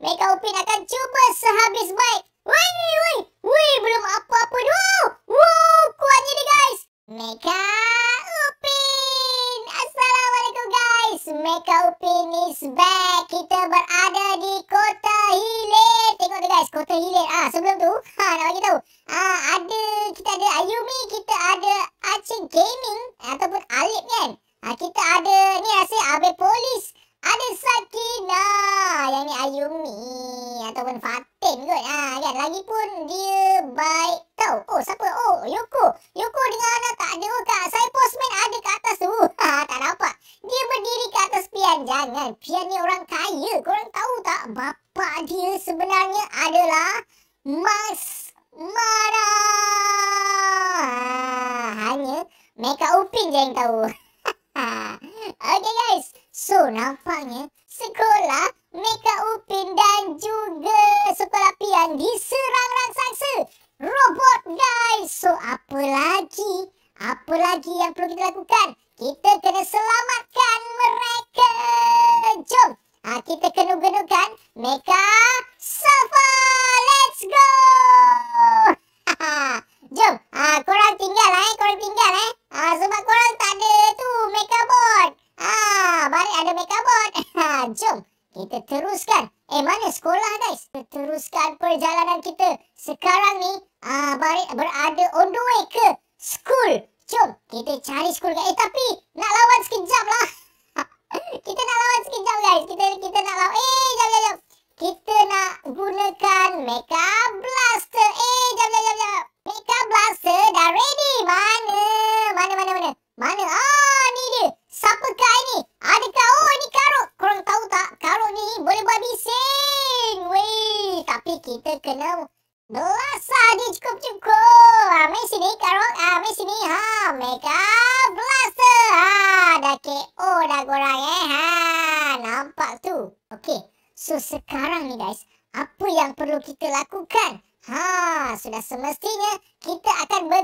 Mereka Upin akan cuba sehabis baik. Wui, wui, wui, belum apa-apa dulu. Wuh, kuatnya ni guys. Mereka Upin. Assalamualaikum guys. Mereka Upin is back. Kita berada di Kota Hilir. Tengok tu guys, Kota Hilir. Ah, sebelum tu, ha, nak bagi tahu. Ah, ada, kita ada Ayumi, kita ada Acing Gaming ataupun Alip kan. Ah, kita ada ni rasa Abe Polis. adalah Mas Mara. Ha, hanya Mereka Upin je yang tahu. okay guys, so nampaknya sekolah Mereka Upin dan juga sekolah Pian diserang raksasa robot guys. So apa lagi? Apa lagi yang perlu kita lakukan? Kita kena selamat. uh, berada on the way ke school. Jom kita cari school. Eh tapi nak lawan sekejap lah. kita nak lawan sekejap guys. Kita kita nak lawan. Eh jom jom jom. Kita nak gunakan Mecha Blaster. Eh jom jom jom jom. Mecha Blaster dah ready. Mana? Mana mana mana? Mana? Ah ni dia. Siapakah ini? Adakah? Oh ini Karuk. Korang tahu tak? Karuk ni boleh buat bising. Weh. Tapi kita kena... Belasah cukup-cukup. Amin sini, Karol. Amin sini. Ha, mega blaster. Ha, dah KO dah korang eh. Ha, nampak tu. Okey. So, sekarang ni guys. Apa yang perlu kita lakukan? Ha, sudah semestinya kita akan ber...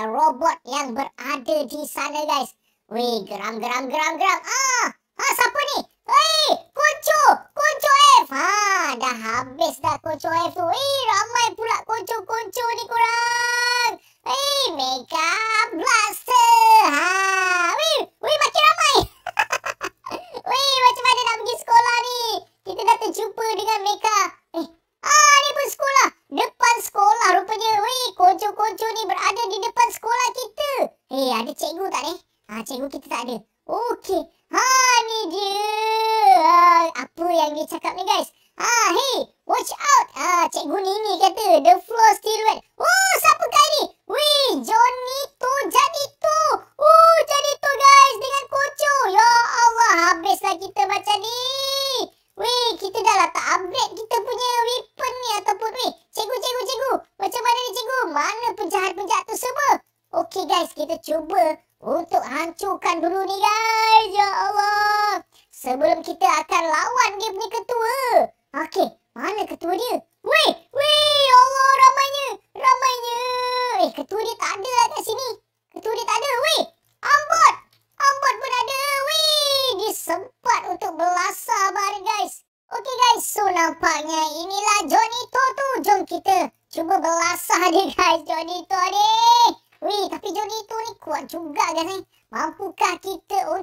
uh, robot yang berada di sana guys. Wih, geram geram geram geram. Ah, ah siapa ni? Hei, Kunco! Kunco F! Ha, dah habis dah Kunco F tu. Hei, ramai pula Kunco-Kunco ni korang. Hei, Mega Blaster! Ha, wih, wih makin ramai. Wih, macam mana nak pergi sekolah ni? Kita dah terjumpa dengan mereka. Okey, eh, ada cikgu tak ni? Ha, cikgu kita tak ada. Okey. Ha, ni dia. Ha, apa yang dia cakap ni, guys? Ha, hey, watch out. Ha, cikgu ni ni kata, the floor still wet.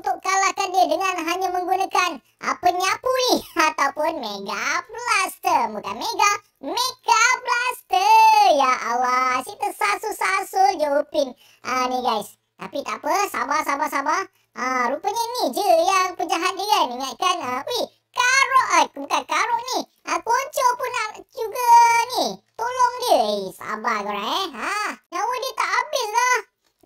untuk kalahkan dia dengan hanya menggunakan apa nyapu ni ataupun Mega Blaster. Bukan Mega, Mega Blaster. Ya Allah, si tersasul-sasul je Upin. Ah ni guys. Tapi tak apa, sabar sabar sabar. Ah rupanya ni je yang penjahat dia kan. Ingatkan ah wi, Karo eh, ah bukan Karo ni. Aku ah, pun nak juga ni. Tolong dia. Eh, sabar kau eh. Ha, nyawa dia tak habis lah.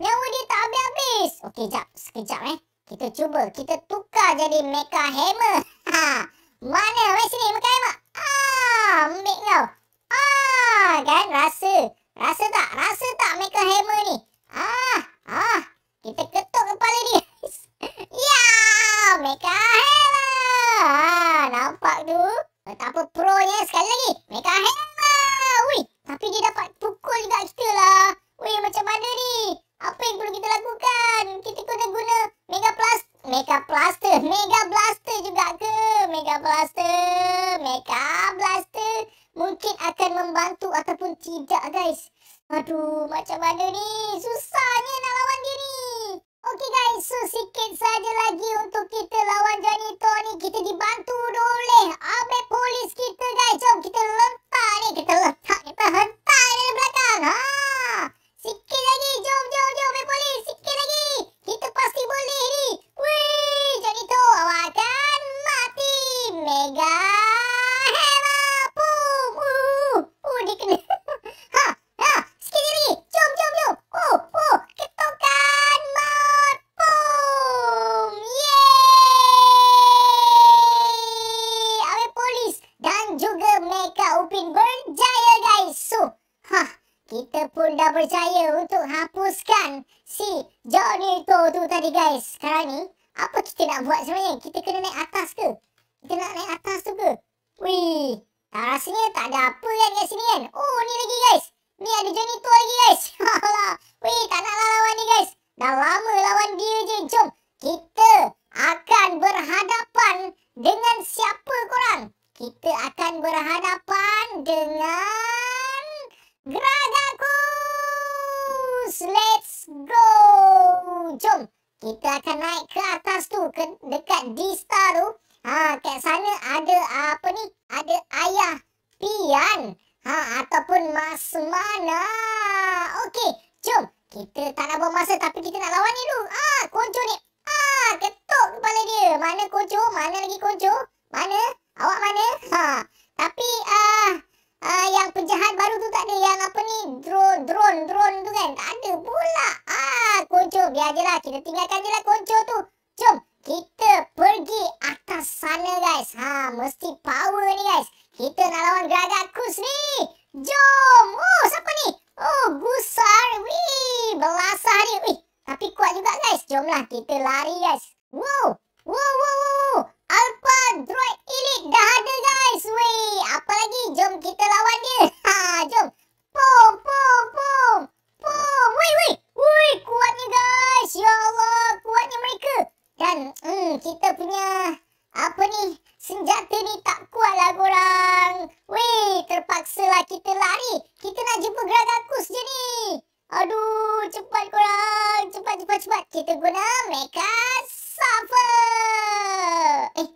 Nyawa dia tak habis-habis. Okey, jap. Sekejap eh. Kita cuba, kita tukar jadi Mecha Hammer. Ha. Mana? Weh sini, Mecha Hammer. Ah, ambil kau. Ah, kan rasa. Rasa tak? Rasa tak Mecha Hammer ni? Ah, ah. Kita ketuk kepala dia. ya, Mecha Hammer. Ah, nampak tu? Betapa pro-nya sekali lagi. Mecha Hammer. ada ni. Susahnya nak lawan dia ni. Okey guys, so sikit saja lagi untuk kita lawan Janitor ni. Kita dibantu jauh ni tu tadi guys. Sekarang ni apa kita nak buat sebenarnya? Kita kena naik atas ke? Kita nak naik atas tu ke? Wih, tak rasanya tak ada apa kan kat sini kan? Oh, ni lagi guys. Ni ada Johnny tu lagi guys. Alah, wih tak nak lah lawan ni guys. Dah lama lawan dia je. Jom, kita akan berhadapan dengan siapa korang? Kita akan berhadapan dengan Grand jom kita akan naik ke atas tu ke, dekat D Star tu. Ha kat sana ada apa ni? Ada ayah Pian ha ataupun Mas Mana. Okey, jom kita tak nak buang masa tapi kita nak lawan dia dulu. Ah, ha, Konco ni. Ah, ha, ketuk kepala dia. Mana Konco? Mana lagi Konco? mati kuat juga guys. Jomlah kita lari guys. Wow. Wow wow wow. Alpha Droid Elite dah ada guys. Wei, apa lagi? Jom kita lawan dia. Ha, jom. Pom pom pom. Pom. Wei wei. Wei, kuatnya guys. Ya Allah, kuatnya mereka. Dan hmm kita punya apa ni? Senjata ni tak kuat kuatlah korang. Wei, terpaksa lah kita lari. Kita nak jumpa Gragakus je ni. Aduh, cepat korang. Cepat, cepat, cepat. Kita guna Mecha Surfer. Eh,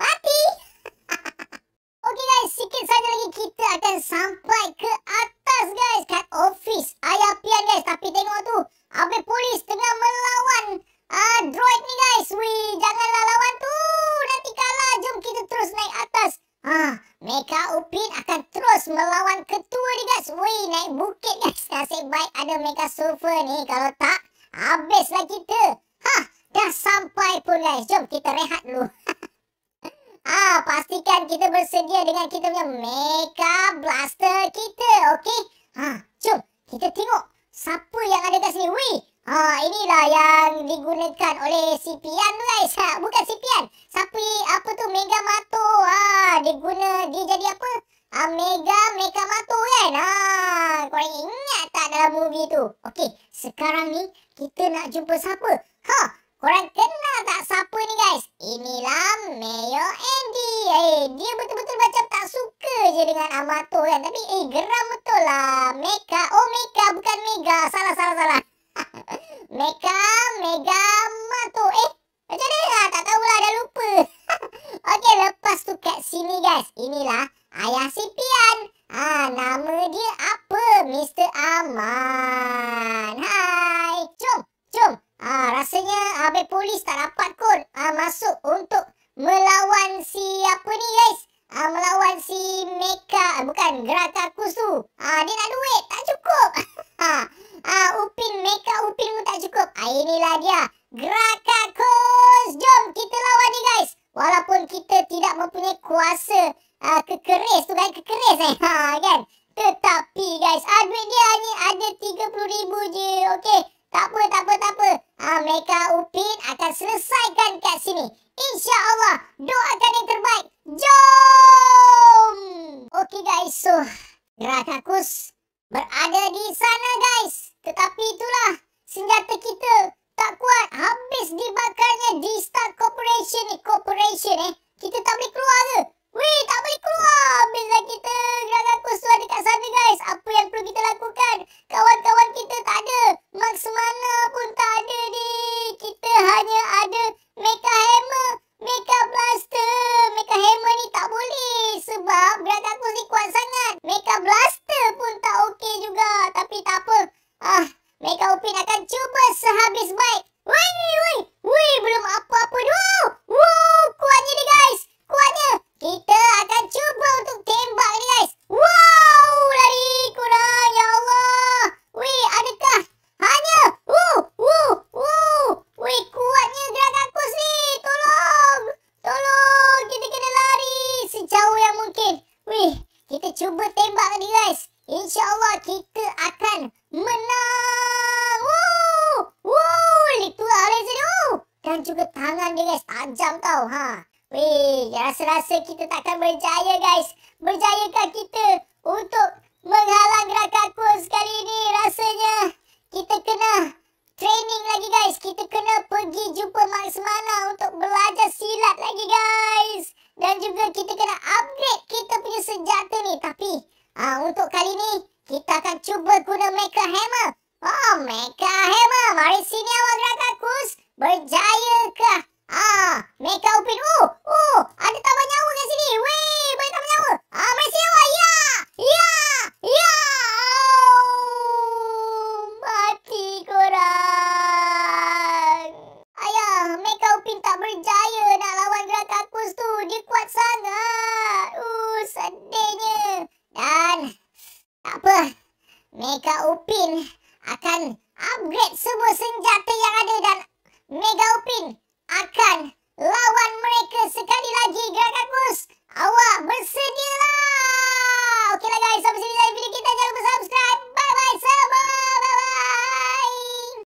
mati. Okey guys, sikit saja lagi kita akan sampai ke atas guys. Kat office pastikan kita bersedia dengan kita punya Mega Blaster kita, okey? Ha, jom kita tengok siapa yang ada kat sini. Wei, ha, inilah yang digunakan oleh sipian tu guys. Ha, bukan sipian, Pian. apa tu Mega Mato? Ha, dia guna dia jadi apa? Ha, Mega Mega Mato kan? Ha, kau ingat tak dalam movie tu? Okey, sekarang ni kita nak jumpa siapa? Ha, korang kenal siapa ni guys? Inilah Mayo Andy. Eh, dia betul-betul macam tak suka je dengan Amato kan. Tapi eh, geram betul lah. Mega, oh Mega bukan Mega. Salah, salah, salah. Mega, Mega Amato. Eh, macam mana? Lah? Tak tahulah, dah lupa. Okey, lepas tu kat sini guys. Inilah Ayah Sipian. Ha, nama dia apa? Mr. Aman. Ha, Ah, rasanya abang polis tak dapat kot ah, masuk untuk melawan si apa ni guys? Ah, melawan si Mecca bukan Gratakus tu. Ah, dia nak duit, tak cukup. Ah, ah, upin Mecca upin pun tak cukup. Ah, inilah dia. Kus jom kita lawan ni guys. Walaupun kita tidak mempunyai kuasa ah, kekeris tu kan, kekeris eh. Ha, kan? Tetapi guys, ah, duit dia ni ada 30000 je. Okey. Tak apa, tak apa, tak apa. Ha, mereka Upin akan selesaikan kat sini. insya Allah. doakan yang terbaik. Jom! Okay, guys, so Rakakus berada di sana guys. Tetapi itulah senjata kita tak kuat. Habis dibakarnya di Star Corporation ni. Corporation eh. Kita tak boleh keluar ke? Weh, tak boleh keluar. Bisa lah kita gerakan kursu ada kat sana, guys. Apa yang perlu kita lakukan? Kawan-kawan kita tak ada. Max mana pun tak ada, ni. Kita hanya ada... Me Weh, rasa-rasa kita takkan berjaya guys. Berjayakah kita untuk menghalang gerakan kurs kali ini? Rasanya kita kena training lagi guys. Kita kena pergi jumpa Mak Semana untuk belajar silat lagi guys. Dan juga kita kena upgrade kita punya senjata ni. Tapi uh, untuk kali ni kita akan cuba guna Mecha Hammer. Oh, Mecha Hammer. Mega Upin akan upgrade semua senjata yang ada dan Mega Upin akan lawan mereka sekali lagi Gerakan Gragagus. Awak bersedialah.